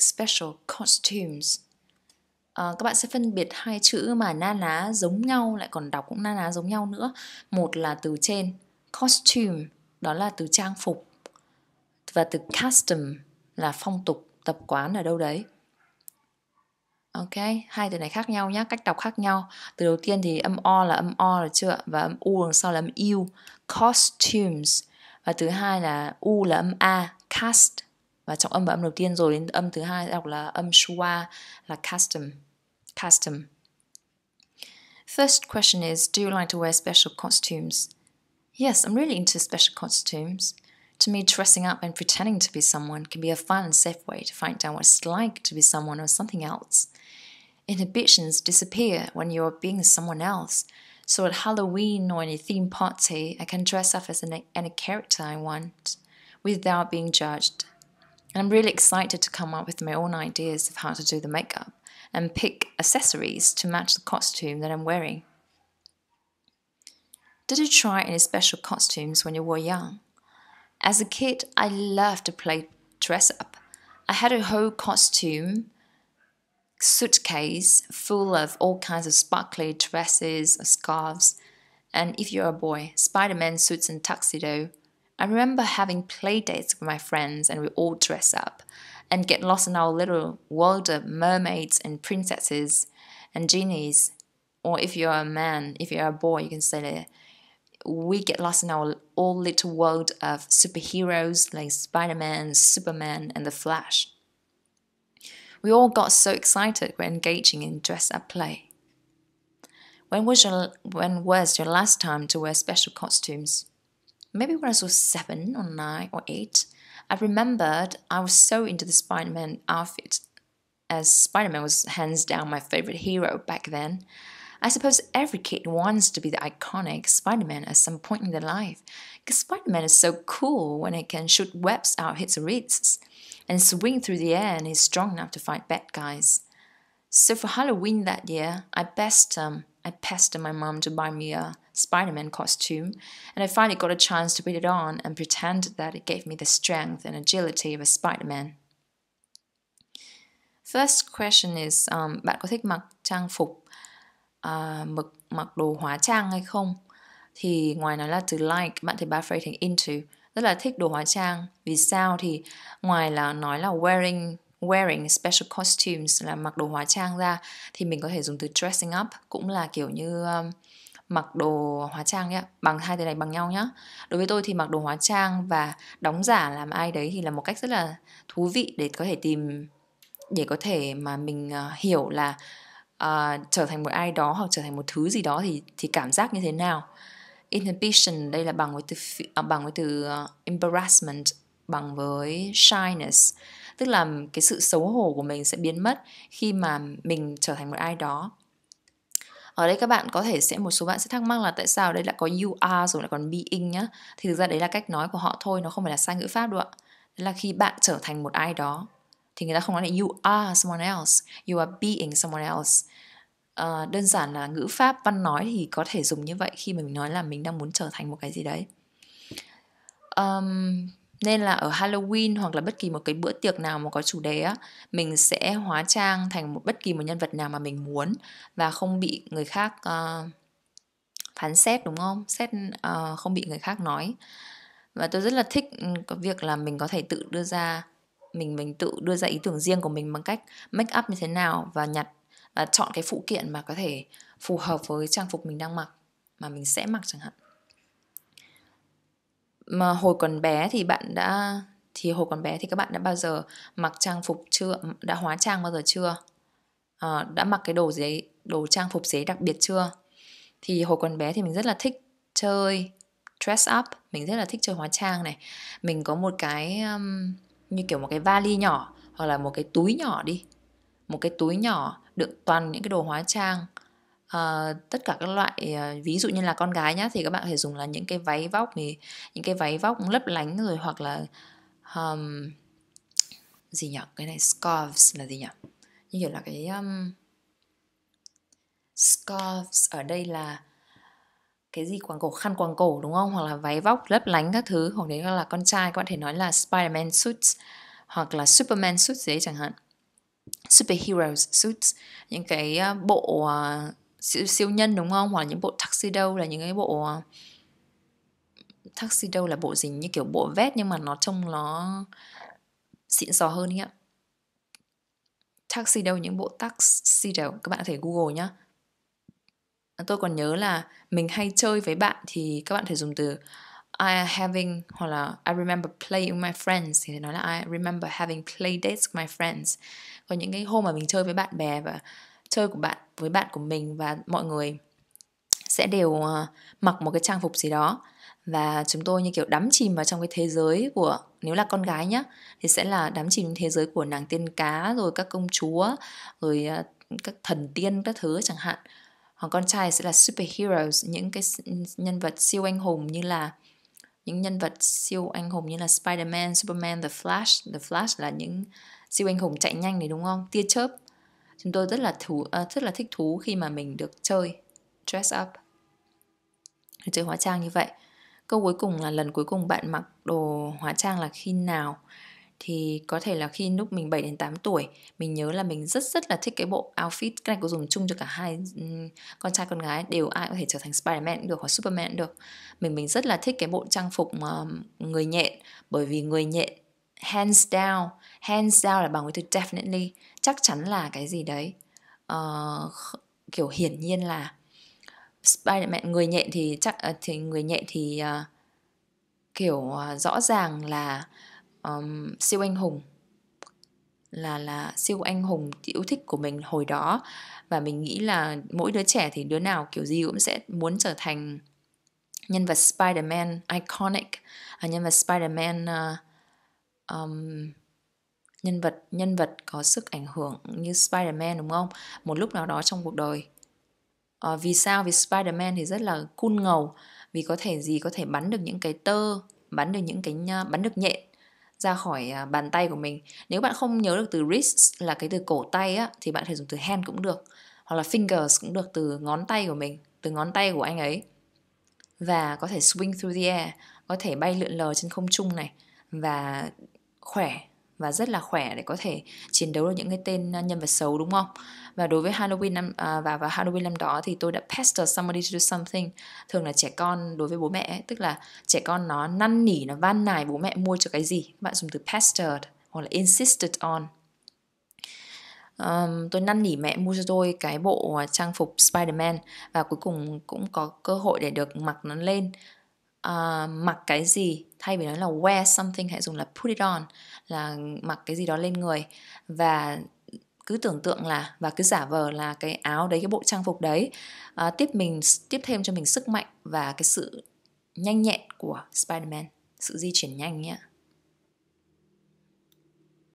special costumes à, các bạn sẽ phân biệt hai chữ mà na ná giống nhau lại còn đọc cũng na ná giống nhau nữa một là từ trên costume đó là từ trang phục và từ custom là phong tục tập quán ở đâu đấy Ok, hai từ này khác nhau nhé, cách đọc khác nhau. Từ đầu tiên thì âm o là âm o được chưa? Và âm u đằng sau là âm u. Costumes. Và thứ hai là u là âm a, cast và trọng âm và âm đầu tiên rồi đến âm thứ hai đọc là âm schwa là custom custom First question is Do you like to wear special costumes? Yes, I'm really into special costumes. To me, dressing up and pretending to be someone can be a fun and safe way to find out what it's like to be someone or something else. Inhibitions disappear when you're being someone else. So at Halloween or any theme party, I can dress up as any character I want without being judged. And I'm really excited to come up with my own ideas of how to do the makeup and pick accessories to match the costume that I'm wearing. Did you try any special costumes when you were young? As a kid, I loved to play dress up. I had a whole costume suitcase full of all kinds of sparkly dresses, scarves, and if you're a boy, Spider Man suits and tuxedo, I remember having play dates with my friends and we all dress up and get lost in our little world of mermaids and princesses and genies. Or if you're a man, if you're a boy, you can say that we get lost in our all little world of superheroes like Spider Man, Superman, and The Flash. We all got so excited when engaging in dress up play. When was your when was your last time to wear special costumes? maybe when I was seven or nine or eight, I remembered I was so into the Spider Man outfit, as Spider Man was hands down my favorite hero back then. I suppose every kid wants to be the iconic Spider Man at some point in their life, because Spider Man is so cool when he can shoot webs out his wrists and swing through the air and he's strong enough to fight bad guys. So for Halloween that year, I pestered, um, I pestered my mom to buy me a Spider Man costume, and I finally got a chance to put it on and pretend that it gave me the strength and agility of a Spider Man. First question is um, bạn có thích mặc trang phục uh, mặc mặc đồ hóa trang hay không? Thì ngoài nó là từ like, bạn thể ba phrase thành into, rất là thích đồ hóa trang. Vì sao thì ngoài là nói là wearing wearing special costumes là mặc đồ hóa trang ra thì mình có thể dùng từ dressing up cũng là kiểu như um, mặc đồ hóa trang nhé bằng hai từ này bằng nhau nhá đối với tôi thì mặc đồ hóa trang và đóng giả làm ai đấy thì là một cách rất là thú vị để có thể tìm để có thể mà mình ờ, hiểu là uh, trở thành một ai đó hoặc trở thành một thứ gì đó thì thì cảm giác như thế nào inhibition đây là bằng với từ uh, bằng với từ uh, embarrassment bằng với shyness tức là cái sự xấu hổ của mình sẽ biến mất khi mà mình trở thành một ai đó ở đây các bạn có thể sẽ một số bạn sẽ thắc mắc là tại sao đây lại có you are rồi lại còn being nhá thì thực ra đấy là cách nói của họ thôi nó không phải là sai ngữ pháp đâu ạ đấy là khi bạn trở thành một ai đó thì người ta không nói là you are someone else you are being someone else à, đơn giản là ngữ pháp văn nói thì có thể dùng như vậy khi mà mình nói là mình đang muốn trở thành một cái gì đấy um, nên là ở Halloween hoặc là bất kỳ một cái bữa tiệc nào mà có chủ đề á mình sẽ hóa trang thành một bất kỳ một nhân vật nào mà mình muốn và không bị người khác uh, phán xét đúng không xét uh, không bị người khác nói và tôi rất là thích ừ, cái việc là mình có thể tự đưa ra mình mình tự đưa ra ý tưởng riêng của mình bằng cách make up như thế nào và nhặt và chọn cái phụ kiện mà có thể phù hợp với trang phục mình đang mặc mà mình sẽ mặc chẳng hạn mà hồi còn bé thì bạn đã thì hồi còn bé thì các bạn đã bao giờ mặc trang phục chưa đã hóa trang bao giờ chưa à, đã mặc cái đồ giấy đồ trang phục giấy đặc biệt chưa thì hồi còn bé thì mình rất là thích chơi dress up mình rất là thích chơi hóa trang này mình có một cái um, như kiểu một cái vali nhỏ hoặc là một cái túi nhỏ đi một cái túi nhỏ đựng toàn những cái đồ hóa trang uh, tất cả các loại uh, ví dụ như là con gái nhá thì các bạn có thể dùng là những cái váy vóc thì những cái váy vóc lấp lánh rồi hoặc là um, gì nhỉ cái này scarves là gì nhỉ như kiểu là cái um, scarves ở đây là cái gì quàng cổ khăn quàng cổ đúng không hoặc là váy vóc lấp lánh các thứ hoặc đấy là con trai các bạn thể nói là Spiderman suits hoặc là Superman suits đấy chẳng hạn superheroes suits những cái ờ, bộ siêu, siêu nhân đúng không hoặc là những bộ taxi đâu là những cái bộ ờ, taxi đâu là bộ gì như kiểu bộ vest nhưng mà nó trông nó xịn sò hơn taxi đâu những bộ taxi đâu các bạn có thể google nhá à, tôi còn nhớ là mình hay chơi với bạn thì các bạn thể dùng từ I having hoặc là I remember playing with my friends thì nói là I remember having play dates with my friends. có những cái hôm mà mình chơi với bạn bè và chơi của bạn với bạn của mình và mọi người sẽ đều ờ, mặc một cái trang phục gì đó và chúng tôi như kiểu đắm chìm vào trong cái thế giới của nếu là con gái nhá thì sẽ là đắm chìm thế giới của nàng tiên cá rồi các công chúa rồi ờ, các thần tiên các thứ chẳng hạn còn con trai sẽ là superheroes những cái nhân vật siêu anh hùng như là những nhân vật siêu anh hùng như là Spider-Man, Superman, The Flash, The Flash là những siêu anh hùng chạy nhanh này đúng không? Tia chớp chúng tôi rất là thú à, rất là thích thú khi mà mình được chơi dress up chơi hóa trang như vậy câu cuối cùng là lần cuối cùng bạn mặc đồ hóa trang là khi nào thì có thể là khi lúc mình 7 đến 8 tuổi mình nhớ là mình rất rất là thích cái bộ outfit cái này có dùng chung cho cả hai ừ, con trai con gái đều ai có thể trở thành Spiderman cũng được hoặc Superman cũng được mình mình rất là thích cái bộ trang phục người nhện bởi vì người nhện hands down hands down là bằng với từ definitely chắc chắn là cái gì đấy uh, kiểu hiển nhiên là Spiderman người nhện thì chắc ờ, thì người nhện thì uh, kiểu uh, rõ ràng là um, siêu anh hùng là là siêu anh hùng yêu thích của mình hồi đó và mình nghĩ là mỗi đứa trẻ thì đứa nào kiểu gì cũng sẽ muốn trở thành nhân vật Spider-Man iconic nhân vật Spider-Man uh, um, nhân vật nhân vật có sức ảnh hưởng như Spider-Man đúng không? Một lúc nào đó trong cuộc đời. À, vì sao? Vì Spider-Man thì rất là cool ngầu vì có thể gì có thể bắn được những cái tơ, bắn được những cái bắn được nhện ra khỏi à, bàn tay của mình. Nếu bạn không nhớ được từ wrist là cái từ cổ tay á thì bạn thể dùng từ hand cũng được hoặc là fingers cũng được từ ngón tay của mình, từ ngón tay của anh ấy. Và có thể swing through the air, có thể bay lượn lờ trên không trung này và khỏe và rất là khỏe để có thể chiến đấu được những cái tên à, nhân vật xấu đúng không? Và đối với Halloween năm à, và vào Halloween năm đó thì tôi đã pester somebody to do something. Thường là trẻ con đối với bố mẹ ấy, tức là trẻ con nó năn nỉ nó van nài bố mẹ mua cho cái gì. Các bạn dùng từ pestered hoặc là insisted on. Um, tôi năn nỉ mẹ mua cho tôi cái bộ à, trang phục Spider-Man và cuối cùng cũng có cơ hội để được mặc nó lên uh, mặc cái gì thay vì nói là wear something hãy dùng là put it on là mặc cái gì đó lên người và cứ tưởng tượng là và cứ giả vờ là cái áo đấy cái bộ trang phục đấy uh, tiếp mình tiếp thêm cho mình sức mạnh và cái sự nhanh nhẹn của Spider-Man sự di chuyển nhanh nhé